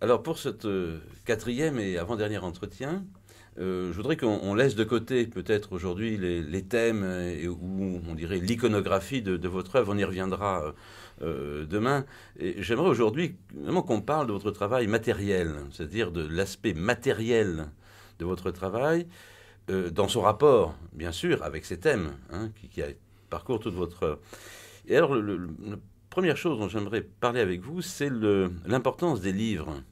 Alors pour cette euh, quatrième et avant dernière entretien, euh, je voudrais qu'on laisse de côté peut-être aujourd'hui les, thèmes et, ou on dirait l'iconographie de, votre œuvre, on y reviendra euh, euh demain. J'aimerais aujourd'hui vraiment qu'on parle de votre travail matériel, c'est-à-dire de l'aspect matériel de votre travail dans son rapport, bien sûr, avec ces thèmes hein, qui, qui, parcourent toute votre... Et alors le, le, première chose dont j'aimerais parler avec vous, c'est l'importance des livres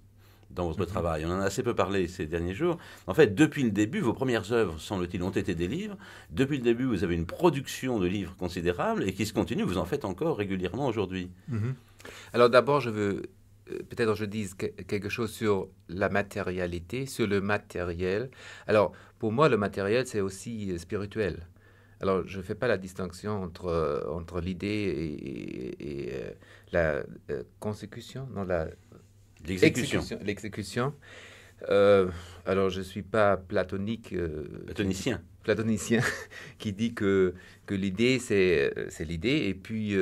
dans votre mhm. travail. On en a assez peu parlé ces derniers jours. En fait, depuis le début, vos premières œuvres, semble-t-il, ont été des livres. Depuis le début, vous avez une production de livres considérable et qui se continue. Vous en faites encore régulièrement aujourd'hui. Mhm. Alors d'abord, je veux euh, peut-être je dise quelque chose sur la matérialité, sur le matériel. Alors, pour moi, le matériel, c'est aussi euh, spirituel. Alors, je ne fais pas la distinction entre, euh, entre l'idée et, euh, la euh, consécution, non, L'exécution. L'exécution. alors, je ne suis pas platonique. platonicien. Platonicien, qui dit que, l'idée, c'est, l'idée, et puis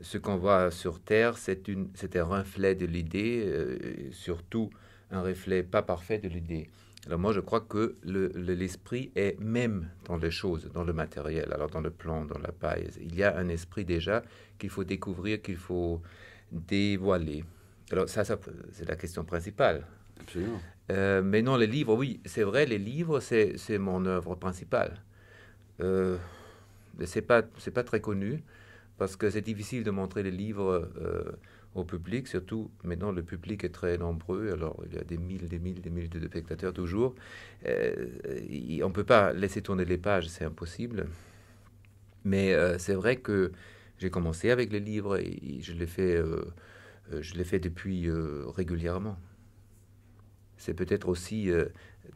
ce qu'on voit sur Terre, c'est, c'est un reflet de l'idée, surtout un reflet pas parfait de l'idée. Alors moi, je crois que l'esprit le, est même dans les choses, dans le matériel, alors dans le plan, dans la paille. Il y a un esprit déjà qu'il faut découvrir, qu'il faut dévoiler. Alors ça, ça c'est la question principale. Absolument. Euh, mais non, les livres, oui, c'est vrai, les livres, c'est mon œuvre principale. Euh, c'est pas, pas très connu parce que c'est difficile de montrer les livres. Euh, au public, surtout maintenant le public est très nombreux, alors il y a des mille, des mille, des mille de spectateurs toujours. Euh, on ne peut pas laisser tourner les pages, c'est impossible. Mais euh, c'est vrai que j'ai commencé avec les livres et, je les fais, euh, je les fais depuis régulièrement. C'est peut-être aussi,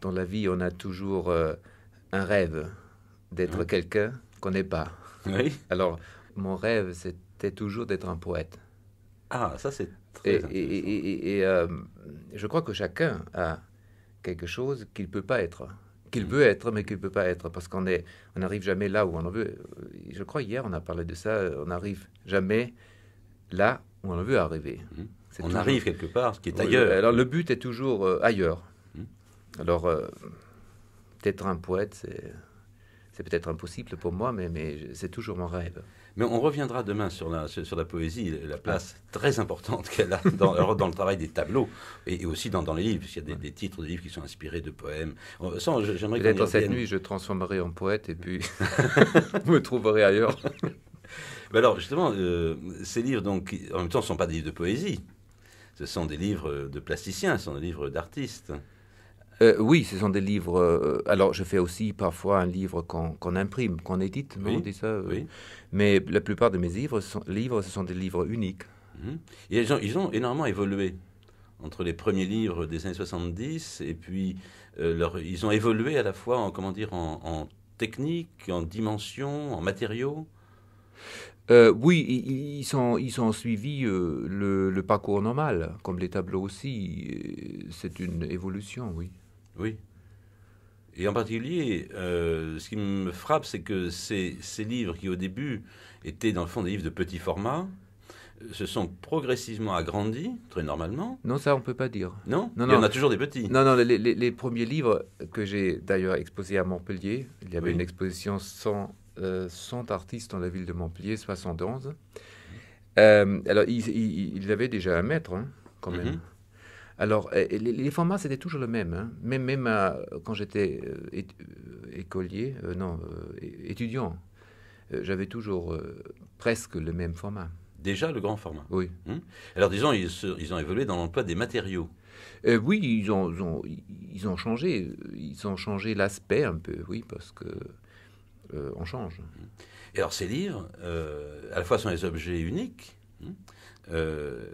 dans la vie, on a toujours un rêve d'être hein? quelqu'un qu'on n'est pas. Oui. Alors, mon rêve, c'était toujours d'être un poète. Ah, ça c'est très Et, et, euh, je crois que chacun a quelque chose qu'il ne peut pas être, qu'il veut mm. être, mais qu'il ne peut pas être, parce qu'on est, on n'arrive jamais là où on en veut. Euh, je crois hier on a parlé de ça, euh, on n'arrive jamais là où on veut arriver. Mm. On arrive quelque part, ce qui est ailleurs. Alors le but est toujours ailleurs. Mm. Alors, être un poète, c'est peut-être impossible pour moi, mais, mais c'est toujours mon rêve. Mais on reviendra demain sur la, sur la poésie, la ah. place très importante qu'elle a dans, dans, le travail des tableaux et, aussi dans, les livres, parce y a des, titres de livres qui sont inspirés de poèmes. Oh, j'aimerais Peut-être dans cette nuit, je transformerai en poète et puis vous me trouverez ailleurs. Mais alors, justement, euh, ces livres, donc, en même temps, ne sont pas des livres de poésie. Ce sont des livres de plasticiens, ce sont des livres d'artistes. Euh, oui, ce sont des livres. Euh, alors, je fais aussi parfois un livre qu'on imprime, qu'on édite, on dit ça. Euh, oui. Mais la plupart de mes livres, sont, livres ce sont des livres uniques. Mhm. ils ont, énormément évolué entre les premiers livres des années 70 et puis leur, ils ont évolué à la fois en comment dire en, en technique, en dimension, en matériaux. oui, ils ont ils ont suivis le, le, parcours normal, comme les tableaux aussi. C'est une évolution, oui. Oui. Et en particulier, euh, ce qui me frappe, c'est que ces, ces, livres qui au début étaient dans le fond des livres de petit format, euh, se sont progressivement agrandis, très normalement. Non, ça, on ne peut pas dire. Non, non Il y en a toujours des petits. Non, non, les, premiers livres que j'ai d'ailleurs exposés à Montpellier, il y avait une exposition 100, euh, artistes dans la ville de Montpellier, 71. Euh, alors, il, y avait déjà un maître, hein, quand mhm. même. Alors, les, formats, c'était toujours le même. Hein. Même, euh, quand j'étais euh, euh, écolier, non, étudiant, j'avais toujours presque le même format. Déjà le grand format Oui. Hum. Alors, disons, ils, ont évolué dans l'emploi des matériaux. oui, ils ont, ils ont, changé. Ils ont changé l'aspect un peu, oui, parce que on change. Et alors ces livres, à la fois sont des objets uniques, hum, euh,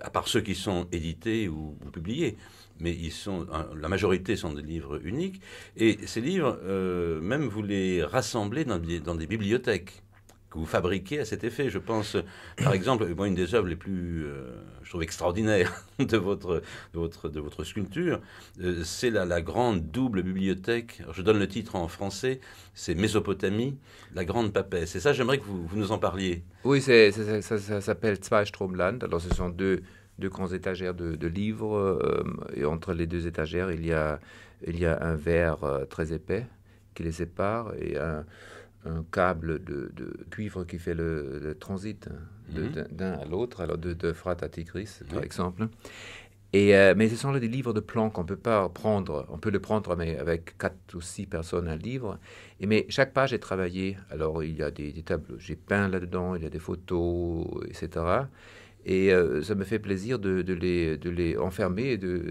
à part ceux qui sont édités ou, publiés, mais ils sont, la majorité sont des livres uniques. Et ces livres, euh, même vous les rassemblez dans des bibliothèques que vous fabriquez à cet effet. Je pense, euh, par exemple, moi, une des œuvres les plus, euh, je trouve, extraordinaires de votre, de votre, de votre sculpture, euh, c'est la, la, grande double bibliothèque. je donne le titre en français, c'est Mésopotamie, la grande papesse. Et ça, j'aimerais que vous, nous en parliez. Oui, c'est, ça, ça, ça s'appelle Zweistromland. Alors, ce sont deux, deux grandes étagères de, de livres. et entre les deux étagères, il y a, il y a un verre très épais qui les sépare et un un câble de, cuivre qui fait le, transit mhm. d'un à l'autre, alors de, de à par exemple. Et, euh, mais ce sont là des livres de plan qu'on ne peut pas prendre. On peut le prendre mais avec quatre ou six personnes un livre. Et, mais chaque page est travaillée. Alors il y a des, des tableaux. J'ai peint là-dedans, il y a des photos, etc. Et euh, ça me fait plaisir de, de, les, de les enfermer. De,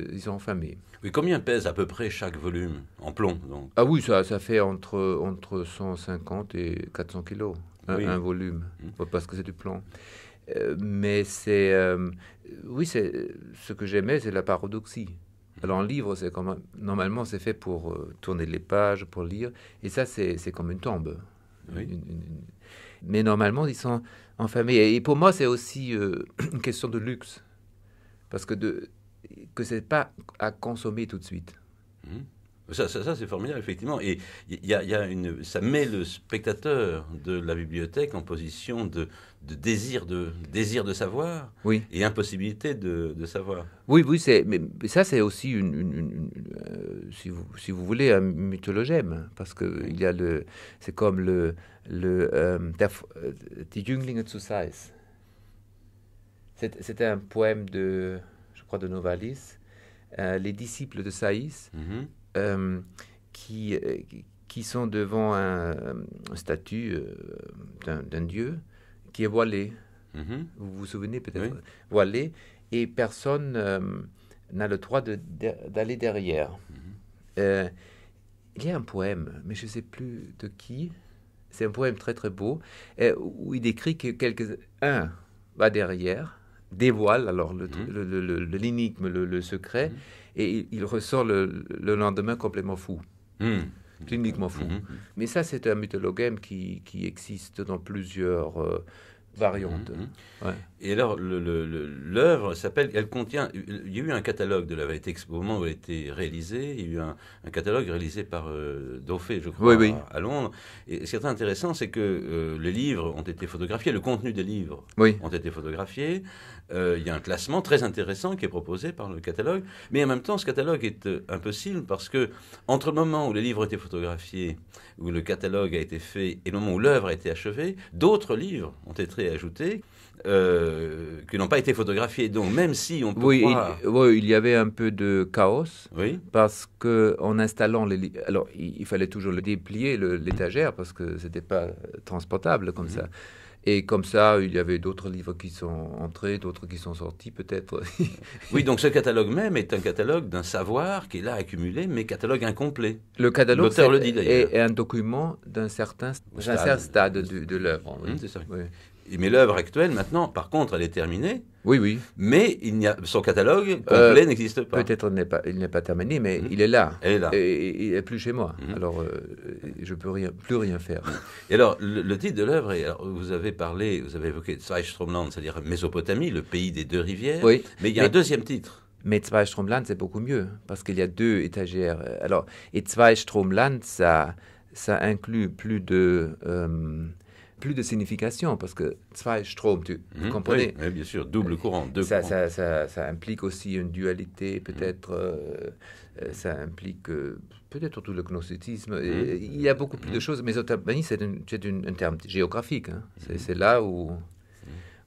Oui, combien pèse à peu près chaque volume en plomb donc Ah oui, ça, ça fait entre, entre 150 et 400 kilos, un, volume, mmh. parce que c'est du plomb. Euh, mais c'est. Euh, oui, c'est, ce que j'aimais, c'est la paradoxie. Mmh. Alors, un livre, c'est comme, normalement, c'est fait pour tourner les pages, pour lire. Et ça, c'est, c'est comme une tombe. Oui. Mais normalement, ils sont en famille. Et pour moi, c'est aussi euh, une question de luxe. Parce que, de, que ce n'est pas à consommer tout de suite. Mmh. Ça, ça, c'est formidable, effectivement. Et il y, a, une, ça met le spectateur de la bibliothèque en position de, de désir de désir de savoir et impossibilité de, de savoir. Oui, oui, c'est mais ça c'est aussi une, euh, si vous si vous voulez un mythologème parce que il y a le c'est comme le le euh, euh, die Jünglinge zu Seis. C'était un poème de je crois de Novalis, les disciples de Saïs. Mm-hmm. Euh, qui, euh, qui sont devant un, euh, statut d'un dieu qui est voilé. Mhm. Vous vous souvenez peut-être Voilé, et personne n'a le droit d'aller derrière. Mhm. il y a un poème, mais je ne sais plus de qui. C'est un poème très très beau, où il décrit que quelqu'un va derrière dévoile alors mmh. l'énigme, le, le, secret, mmh. et il, ressort le, lendemain complètement fou. Mmh. Cliniquement fou. Mais ça, c'est un mythologème qui, existe dans plusieurs euh, Variante. Mhm, mhm. Et alors, l'œuvre s'appelle, elle contient, il y a eu un catalogue de l'œuvre, au moment où elle a été réalisée, il y a eu un, catalogue réalisé par euh, je crois, À, Londres. Et ce qui est intéressant, c'est que euh, les livres ont été photographiés, le contenu des livres ont été photographiés. Euh, il y a un classement très intéressant qui est proposé par le catalogue. Mais en même temps, ce catalogue est euh, impossible parce que entre le moment où les livres ont été photographiés, où le catalogue a été fait, et le moment où l'œuvre a été achevée, d'autres livres ont été ajoutés euh, qui n'ont pas été photographiés. Donc, même si on peut oui, il, oui, il y avait un peu de chaos, oui. parce que en installant les, alors il, fallait toujours le déplier l'étagère parce que c'était pas transportable comme mhm. ça. Et comme ça, il y avait d'autres livres qui sont entrés, d'autres qui sont sortis peut-être. oui, donc ce catalogue même est un catalogue d'un savoir qui est là, accumulé, mais catalogue incomplet. Le catalogue est, un document d'un certain, stade, certain stade de, de l'œuvre. oui. Mais l'œuvre actuelle, maintenant, par contre, elle est terminée. Oui, oui. Mais il a, son catalogue euh, complet n'existe pas. Peut-être n'est il n'est pas terminé, mais mhm. il est là. Elle est là. Et il n'est plus chez moi. Mhm. Alors, euh, je ne peux plus rien faire. Et alors, le, titre de l'œuvre, vous avez parlé, vous avez évoqué Zweistromland, c'est-à-dire Mésopotamie, le pays des deux rivières. Oui. Mais il y a un deuxième titre. Mais Zweistromland, c'est beaucoup mieux, parce qu'il y a deux étagères. Alors, et Zweistromland, ça, ça inclut plus de... Euh, plus de signification parce que zwei Strom, tu mhm. comprenais oui, bien sûr, double euh, courant, deux ça, courants. Ça, implique aussi une dualité, mhm. peut-être, euh, euh, ça implique peut-être tout le gnosticisme. Et, mhm. il y a beaucoup plus de choses, mais c'est un, c'est un terme géographique. Hein. C'est là où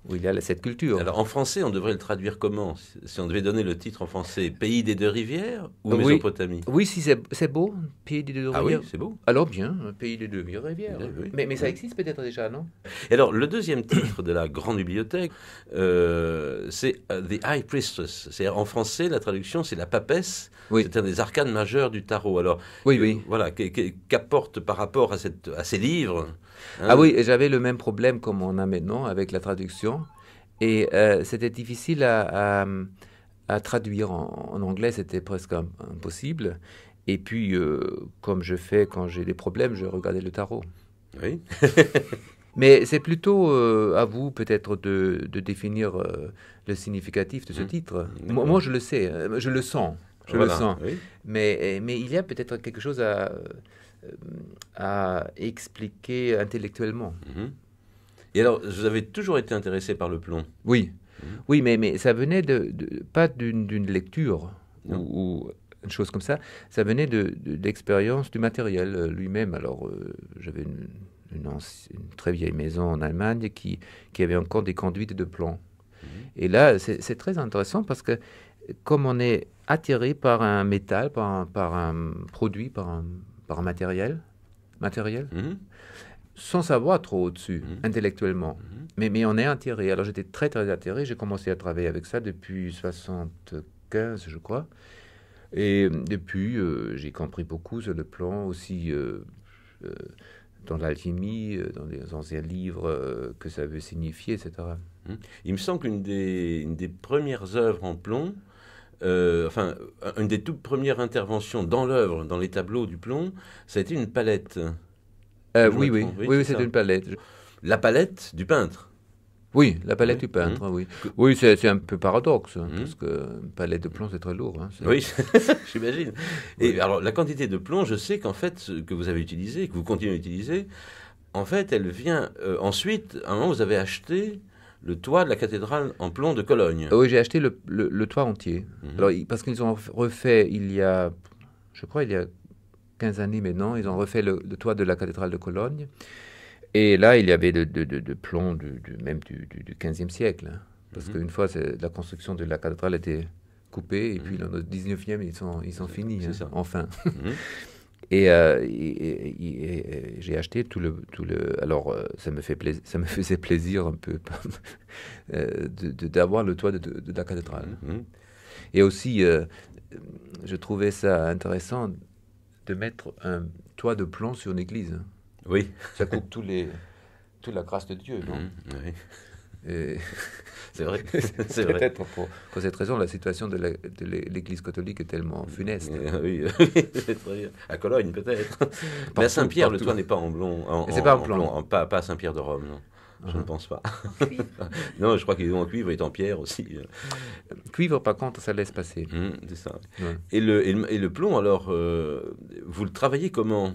où il y a cette culture. Alors en français, on devrait le traduire comment Si on devait donner le titre en français, Pays des deux rivières ou euh, Mésopotamie Oui, si c'est beau, Pays des deux rivières. Ah oui, c'est beau. Alors bien, Pays des deux rivières. Mais, ça existe peut-être déjà, non alors le deuxième titre de la grande bibliothèque, euh, c'est euh, The High Priestess. C'est en français, la traduction, c'est la papesse. C'est un des arcanes majeurs du tarot. Alors oui, oui. voilà, qu'apporte par rapport à, cette, à ces livres ah, ah oui, j'avais le même problème comme on a maintenant avec la traduction. Et euh, c'était difficile à, à, traduire en, anglais, c'était presque impossible. Et puis, euh, comme je fais quand j'ai des problèmes, je regardais le tarot. Oui. Mais c'est plutôt euh, à vous peut-être de, de, définir le significatif de ce mmh. titre. Mmh. Moi, je le sais, je le sens, je le sens. Mais, mais il y a peut-être quelque chose à euh, à expliquer intellectuellement. Mhm. Et alors, vous avez toujours été intéressé par le plomb Oui, mhm. oui, mais, mais ça venait de, pas d'une lecture ou, une chose comme ça, ça venait de, d'expérience du matériel euh, lui-même. Alors, euh, j'avais une, une, très vieille maison en Allemagne qui, qui avait encore des conduites de plomb. Mhm. Et là, c'est très intéressant parce que comme on est attiré par un métal, par par un produit, par un, par matériel, matériel mhm. sans savoir trop au-dessus, mhm. intellectuellement. Mhm. Mais, mais on est attiré. Alors j'étais très très attiré. J'ai commencé à travailler avec ça depuis 75, je crois. Et depuis, euh, j'ai compris beaucoup sur le plan aussi euh, euh, dans l'alchimie, dans les anciens livres, que ça veut signifier, etc. Il me semble qu'une des, des premières œuvres en plomb, euh, enfin, une des toutes premières interventions dans l'œuvre, dans les tableaux du plomb, ça a été une palette. Euh, oui, oui, oui, c'est une palette. La palette du peintre. Oui, la palette du peintre, hum. oui. Oui, c'est un peu paradoxe, hein, hum. parce une palette de plomb, c'est très lourd. Hein, oui, j'imagine. Et alors, la quantité de plomb, je sais qu'en fait, que vous avez utilisé, que vous continuez à utiliser, en fait, elle vient. Euh, ensuite, à un moment, vous avez acheté le toit de la cathédrale en plomb de Cologne. Oui, j'ai acheté le, le, toit entier. Mhm. Alors, parce qu'ils ont refait il y a, je crois, il y a 15 années maintenant, ils ont refait le, toit de la cathédrale de Cologne. Et là, il y avait de, de, de, plomb du, même du, du, 15e siècle. Hein. parce mhm. qu'une fois, la construction de la cathédrale était coupée, et mhm. puis dans le 19e, ils sont, ils sont finis, hein, enfin. Euh, et, et, j'ai acheté tout le, tout le. Alors, euh, ça me, fait ça me faisait plaisir un peu euh, d'avoir le toit de, de, la cathédrale. Mm-hmm. Et aussi, je trouvais ça intéressant de mettre un toit de plomb sur une église. Oui. Ça coupe tous les, toute la grâce de Dieu, non mm-hmm. oui. c'est vrai. c'est vrai. Pour, cette raison, la situation de l'Église catholique est tellement funeste. Eh oui, vrai. à Cologne peut-être. Mais à Saint-Pierre, le toit n'est pas en blond. C'est pas en, blond. pas, pas à Saint-Pierre de Rome, non. Je ne uh-huh. pense pas. non, je crois qu'ils ont en cuivre et en pierre aussi. Cuivre, par contre, ça laisse passer. Mmh, c'est ça. Et, le, et, le, plomb, alors, euh, vous le travaillez comment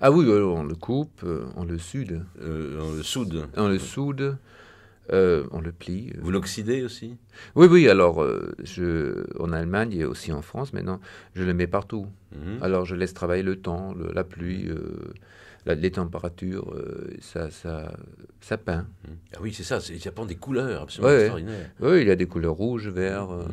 Ah oui, euh, on le coupe, euh, on le sud on le soude. On le soude. Euh, on le plie. Euh. Vous l'oxydez aussi Oui, oui. Alors, euh, je, en Allemagne et aussi en France, maintenant, je le mets partout. Mhm. Alors, je laisse travailler le temps, la pluie, les températures, ça, ça, ça peint. Mhm. Ah oui, c'est ça. Ça prend des couleurs absolument extraordinaires. Oui, il y a des couleurs rouges, verts. Mhm.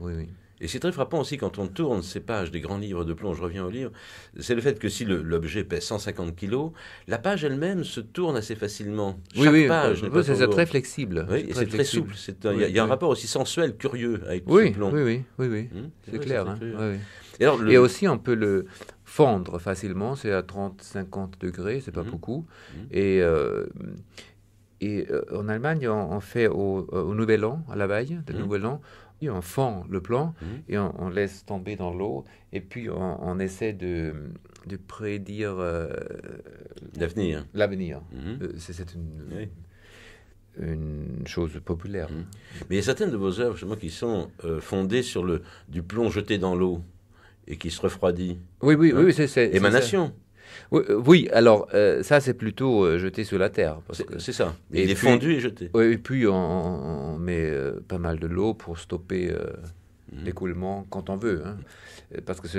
oui, oui. Et c'est très frappant aussi quand on tourne ces pages des grands livres de plomb, je reviens au livre, c'est le fait que si l'objet pèse 150 kilos, la page elle-même se tourne assez facilement. Chaque oui, oui, page oui, c'est très flexible. Oui, c'est très, souple. Il y, a un rapport aussi sensuel, curieux avec oui, plomb. Oui, oui, oui, oui. Hmm c'est clair. Hein. Et, alors, aussi, on peut le, fendre facilement, c'est à 30-50 degrés, c'est pas hmm. beaucoup. Hmm. Et, euh, et euh, en Allemagne, on, fait euh, au, Nouvel An, à la veille du Nouvel An, on fend le plan mmh. et on, laisse tomber dans l'eau et puis on, essaie de, de prédire euh, l'avenir. L'avenir. Mmh. Euh, c'est une, une, chose populaire. Mmh. Mais il y a certaines de vos œuvres justement qui sont euh, fondées sur le du plomb jeté dans l'eau et qui se refroidit. Oui, oui, oui, hein c'est émanation. Euh, oui, alors euh, ça c'est plutôt euh, jeté sous la terre. C'est ça. Et Il est fondu et jeté. et puis on, met pas mal de l'eau pour stopper mhm. l'écoulement quand on veut. Hein. Parce que ce,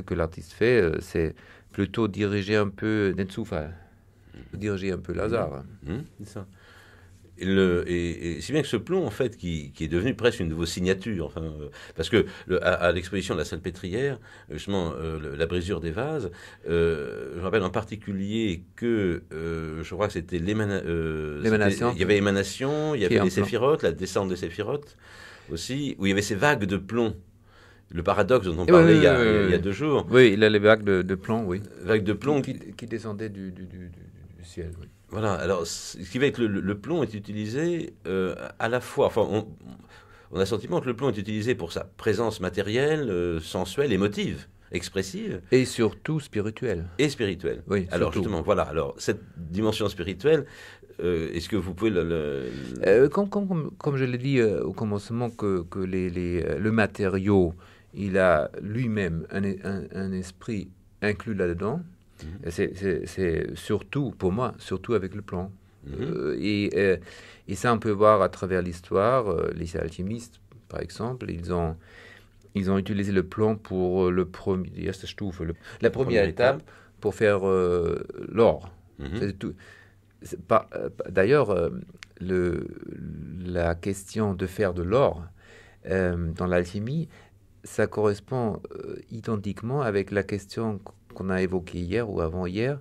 que l'artiste fait, c'est plutôt diriger un peu d'un mhm. diriger un peu Lazare. Mhm. C'est ça le, et, si bien que ce plomb, en fait, qui, est devenu presque une de vos signatures, enfin, euh, parce que à, l'exposition de la salle pétrière, euh, justement, euh, la brisure des vases, je me rappelle en particulier que je crois que c'était l'émanation. Il y avait émanation, il y avait les séphirotes, la descente des séphirotes aussi, où il y avait ces vagues de plomb le paradoxe dont on parlait il, y a, deux jours. Oui, il a les vagues de, plomb, oui. Vagues de plomb qui, descendaient du, du ciel. Oui. Voilà, alors ce qui va être le, le plomb est utilisé euh, à la fois, enfin on, a le sentiment que le plomb est utilisé pour sa présence matérielle, euh, sensuelle, émotive, expressive. Et surtout spirituelle. Et spirituelle. Oui, alors justement, voilà, alors cette dimension spirituelle, euh, est-ce que vous pouvez le... Comme, je l'ai dit au commencement, que, le matériau, il a lui-même un esprit inclus là-dedans, c'est surtout, pour moi, surtout avec le plan. Mhm. Euh, et, euh, et, ça, on peut voir à travers l'histoire, euh, les alchimistes, par exemple, ils ont, ils ont utilisé le plan pour le premier, la, la première, étape, pour faire l'or. Mhm. D'ailleurs, la question de faire de l'or dans l'alchimie, ça correspond identiquement avec la question qu'on a évoqué hier ou avant-hier,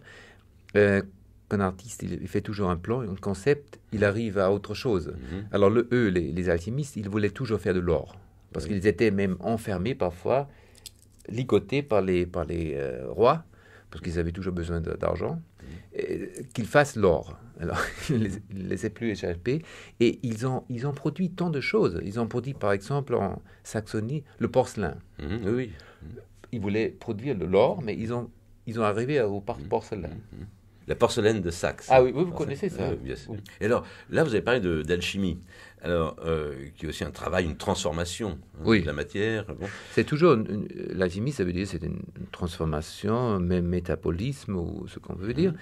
euh, qu'un artiste, il fait toujours un plan, un concept, il arrive à autre chose. Mhm. Alors, le, eux, les, les, alchimistes, ils voulaient toujours faire de l'or, parce qu'ils étaient même enfermés parfois, ligotés par les, par les euh, rois, parce qu'ils avaient toujours besoin d'argent, mhm. qu'ils fassent l'or. Alors, ils ne laissaient plus échapper. Et ils ont, ils ont produit tant de choses. Ils ont produit, par exemple, en Saxonie, le porcelain. Mhm. Oui ils voulaient produire de l'or, mais ils ont, ils ont arrivé au mmh. porcelaine. Mmh, mmh. La porcelaine de Saxe. Ah oui, vous connaissez ça. bien sûr. Et alors, là, vous avez parlé d'alchimie, alors euh, qui est aussi un travail, une transformation hein, de la matière. Bon. C'est toujours l'alchimie, ça veut dire c'est une, transformation, même métabolisme ou ce qu'on veut dire.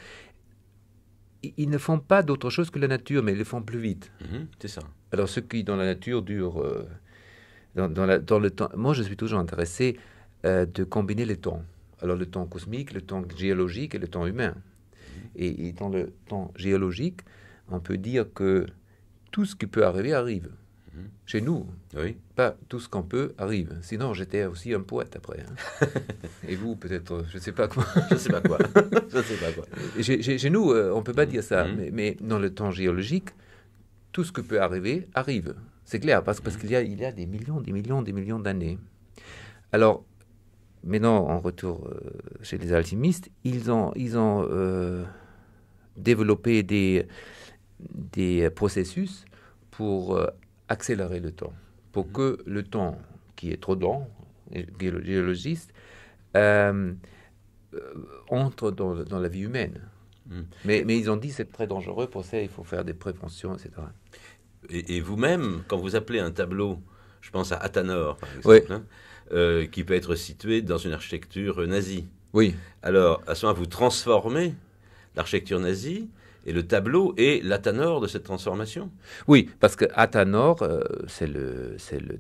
Ils, ne font pas d'autre chose que la nature, mais ils le font plus vite. c'est ça. Alors, ce qui dans la nature dure euh, dans, la, dans, le temps. Moi, je suis toujours intéressé euh, de combiner les temps. Alors le temps cosmique, le temps géologique et le temps humain. Mhm. Et, dans le temps géologique, on peut dire que tout ce qui peut arriver arrive. Mhm. Chez nous, oui. pas tout ce qu'on peut arrive. Sinon, j'étais aussi un poète après. Hein. et vous, peut-être, je ne sais pas quoi. je sais pas quoi. sais pas quoi. Chez, nous, euh, on ne peut pas mhm. dire ça. Mais, dans le temps géologique, tout ce qui peut arriver arrive. C'est clair, parce, parce qu'il y, a, il y a des millions, des millions, des millions d'années. Alors, mais non, en retour euh, chez les alchimistes, ils ont, ils ont euh, développé des, des processus pour euh, accélérer le temps, pour mmh. que le temps qui est trop long, géologiste, entre dans, dans, la vie humaine. Mmh. Mais, mais, ils ont dit c'est très dangereux, pour ça il faut faire des préventions, etc. Et, vous-même, quand vous appelez un tableau, je pense à Athanor, par exemple, oui. Hein, euh, qui peut être situé dans une architecture nazie. Oui. Alors, à ce moment, vous transformez l'architecture nazie et le tableau est l'Athanor de cette transformation. Oui, parce que Athanor, euh, c'est le, c'est le,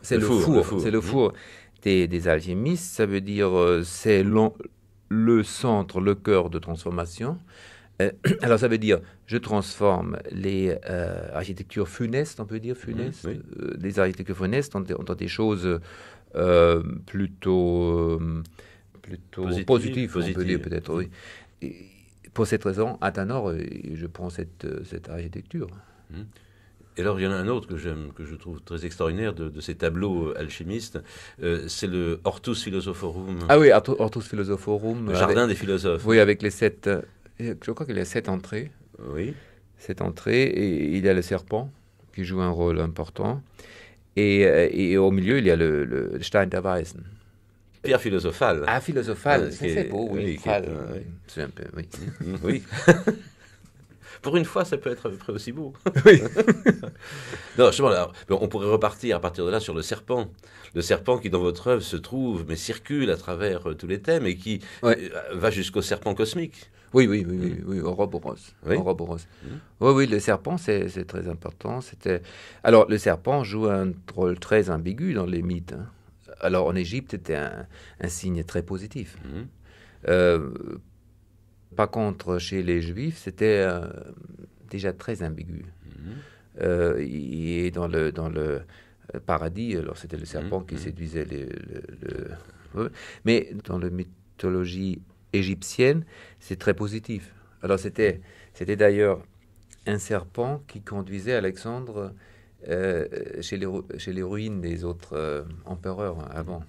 c'est le, four, c'est le mmh. four des, alchimistes. Ça veut dire euh, c'est le centre, le cœur de transformation. alors ça veut dire je transforme les architectures funestes, on peut dire funestes, les mmh, architectures funestes en, des choses euh, plutôt, euh, plutôt positif, peut être oui. Et pour cette raison, à je prends cette, euh, cette architecture. Hmm. Et alors, il y en a un autre que j'aime, que je trouve très extraordinaire de, ces tableaux alchimistes, c'est le Hortus Philosophorum. Ah oui, Hortus Philosophorum. Le jardin des philosophes. Oui, avec les sept. Je crois qu'il y a sept entrées. Oui. Sept entrées, et il y a le serpent qui joue un rôle important. Euh, et, au milieu, il y a le, le Stein der Weisen. Pierre philosophal. Ah, philosophal, ah, c'est beau, oui. un peu, oui. oui. Pour une fois, ça peut être à peu près aussi beau. Oui. non, justement, alors, on pourrait repartir à partir de là sur le serpent. Le serpent qui, dans votre œuvre, se trouve, mais circule à travers euh, tous les thèmes et qui euh, va jusqu'au serpent cosmique. Oui, oui, oui, oui, Ouroboros. Mm. Oui, Ouroboros. Mm. oui, oui, le serpent, c'est très important. C'était Alors, le serpent joue un rôle très ambigu dans les mythes. Hein. Alors, en Égypte, c'était un, signe très positif. Mm. Euh, par contre, chez les Juifs, c'était euh, déjà très ambigu. Mhm. et euh, dans le, dans le euh, paradis, alors c'était le serpent mhm, qui mhm. séduisait les, le, Mais dans la mythologie égyptienne, c'est très positif. Alors c'était, d'ailleurs un serpent qui conduisait Alexandre chez, les, chez les ruines des autres empereurs avant.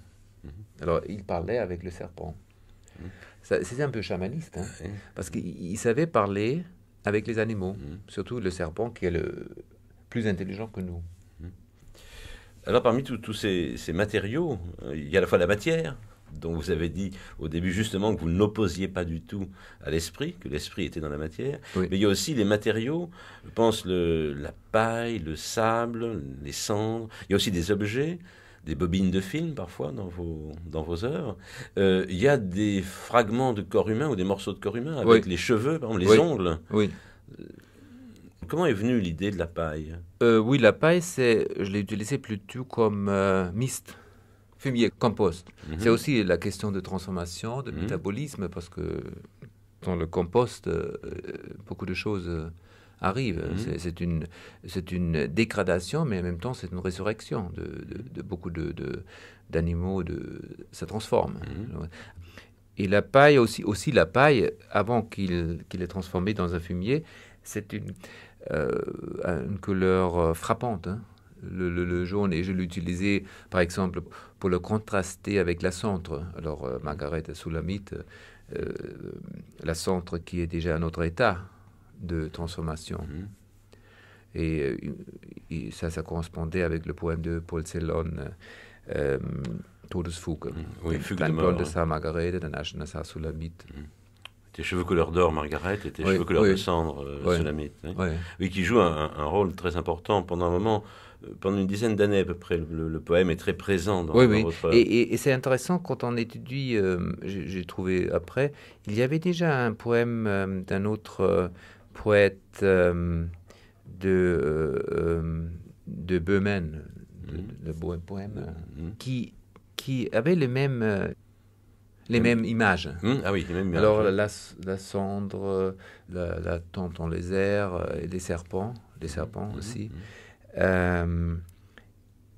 Alors il parlait avec le serpent. C'est un peu chamaniste, hein. parce qu'il savait parler avec les animaux, mm. surtout le serpent qui est le plus intelligent que nous. Mm. Alors parmi tous ces, matériaux, euh, il y a à la fois la matière, dont vous avez dit au début justement que vous n'opposiez pas du tout à l'esprit, que l'esprit était dans la matière, mais il y a aussi les matériaux, je pense la paille, le sable, les cendres, il y a aussi des objets, des bobines de films parfois dans vos, dans vos œuvres. Il euh, y a des fragments de corps humain ou des morceaux de corps humain avec les cheveux, par les ongles. Oui. Euh, comment est venue l'idée de la paille euh, Oui, la paille, c'est, je l'ai utilisée plutôt comme mist, fumier, compost. Mhm. C'est aussi la question de transformation, de mhm. métabolisme, parce que dans le compost, beaucoup de choses arrive. Mhm. C'est une, dégradation, mais en même temps, c'est une résurrection de, de, de beaucoup d'animaux. De, ça transforme. Mhm. Et la paille, aussi, aussi la paille, avant qu'il qu'il est transformé dans un fumier, c'est une, euh, une couleur euh, frappante. Hein. Le, jaune et je l'utilisais par exemple pour le contraster avec la centre. Alors euh, Margaret Soulamite, la centre qui est déjà à autre état, de transformation. Mhm. et, euh, ça, ça correspondait avec le poème de Paul Celan, euh, euh, Todesfuge. Mhm. Oui, de sa hein. Margarete, sa mhm. Tes cheveux couleur d'or, Margaret, et tes cheveux couleur de cendre, euh, hein. oui. qui joue un, rôle très important pendant un moment, pendant une dizaine d'années à peu près. Le, poème est très présent dans, oui Et, c'est intéressant, quand on étudie, j'ai trouvé après, il y avait déjà un poème d'un autre poète euh, de, euh, de le mm-hmm. beau poème, mm-hmm. qui, qui avait les mêmes euh, les mêmes images. Mm, ah oui, les mêmes Alors la, la cendre, la, tente en les airs, et les serpents, les serpents mm-hmm, aussi.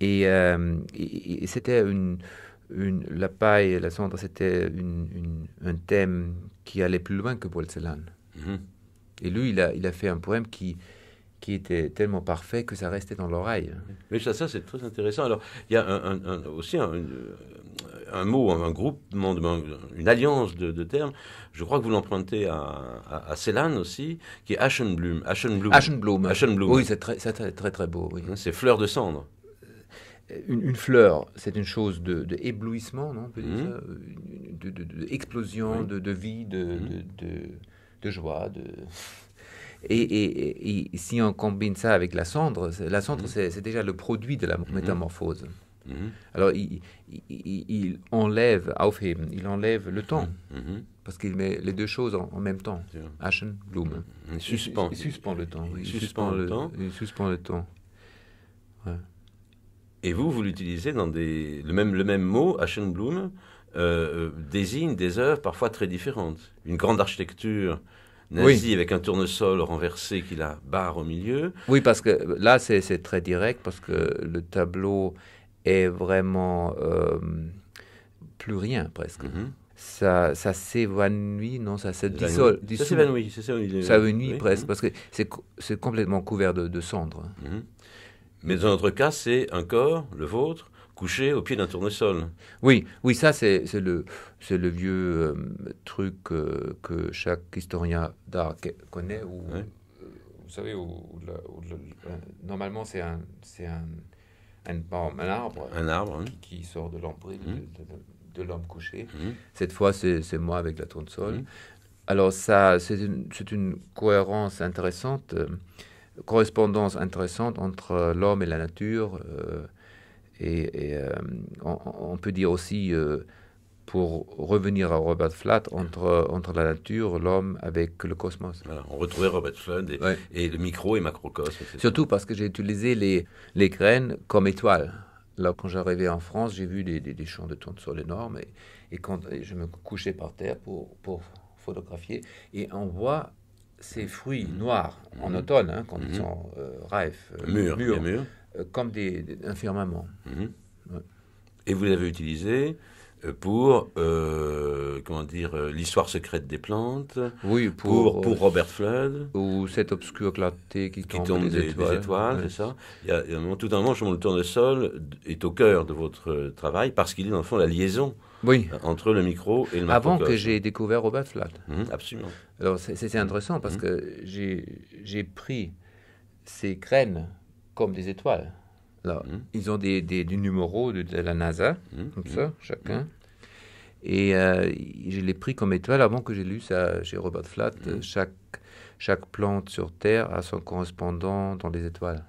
et, c'était une, une, la paille et la cendre, c'était un thème qui allait plus loin que Paul et lui, il a, il a fait un poème qui, qui était tellement parfait que ça restait dans l'oreille. Mais ça, ça c'est très intéressant. Alors, il y a aussi un, mot, un, groupement, une alliance de, termes. Je crois que vous l'empruntez à, à, aussi, qui est Aschenblum. Aschenblum. Aschenblum. Oui, c'est très, très, beau. Hein, c'est fleur de cendre. Euh, une, fleur, c'est une chose de, de éblouissement, non peut mmh. euh, de, de, explosion, de, vie, de, mmh de joie, de... Et, et, si on combine ça avec la cendre, la cendre, mhm. c'est déjà le produit de la mhm. métamorphose. Mhm. Alors, il, il, enlève, aufheben, il enlève le temps, parce qu'il met les deux choses en, même temps. Aschen, Bloom. Il suspend. Il, suspend le temps. Il, suspend, le, temps. Il suspend le temps. Et vous, vous l'utilisez dans des... le, même, le même mot, bloom euh, euh, désigne des œuvres parfois très différentes. Une grande architecture nazie avec un tournesol renversé qui la barre au milieu. Oui, parce que là, c'est très direct, parce que le tableau est vraiment euh, plus rien presque. Mhm. Ça, ça s'évanouit, non, ça se dissole. Ça s'évanouit, ça s'évanouit presque, mhm. parce que c'est complètement couvert de, cendres. Mhm. Mais dans notre cas, c'est un corps, le vôtre, couché au pied d'un tournesol. Oui, oui, ça c'est le le vieux euh, truc euh, que chaque historien d'art connaît. Où, euh, vous savez, où, normalement c'est un un, un, arbre, un arbre hein. qui, sort de l'ombre mmh. de, l'homme couché. Mmh. Cette fois c'est moi avec la tournesol. Mmh. Alors ça c'est une, cohérence intéressante correspondance intéressante entre l'homme et la nature, et, euh, on, peut dire aussi, euh, pour revenir à Robert Flatt, entre, entre la nature, l'homme avec le cosmos. on retrouvait Robert Flatt et, le micro et macrocosme. Surtout parce que j'ai utilisé les, les graines comme étoiles. Là, quand j'arrivais en France, j'ai vu des, des, champs de tournesol énormes et, et, quand je me couchais par terre pour, pour photographier, et on voit ces fruits noirs en mhm. automne, hein, quand ils mhm. sont euh, raifs, euh, mûrs, mûr, euh, comme des, des infirmaments. Mhm. Et vous l'avez utilisé euh, pour euh, comment dire l'histoire secrète des plantes. Oui, pour pour, Robert Flood. Ou cette obscure clarté qui, tombe, des, étoiles, c'est ça. Il y a, tout un moment, le tournesol est au cœur de votre travail parce qu'il est dans le fond la liaison. Oui. Entre le micro et le Avant que j'ai découvert Robert Flood. Mhm, absolument. Alors c'est intéressant parce mhm. que j'ai pris ces graines comme des étoiles. Là. Hmm. Ils ont des, des, numéros de, la NASA, hmm. comme hmm. ça, chacun. Et euh, je l'ai pris comme étoiles. avant que j'ai lu ça chez Robert Flatt. Chaque, chaque plante sur Terre a son correspondant dans les étoiles.